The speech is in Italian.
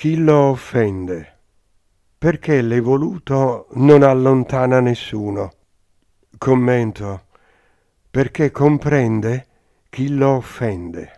Chi lo offende? Perché l'evoluto non allontana nessuno. Commento. Perché comprende chi lo offende.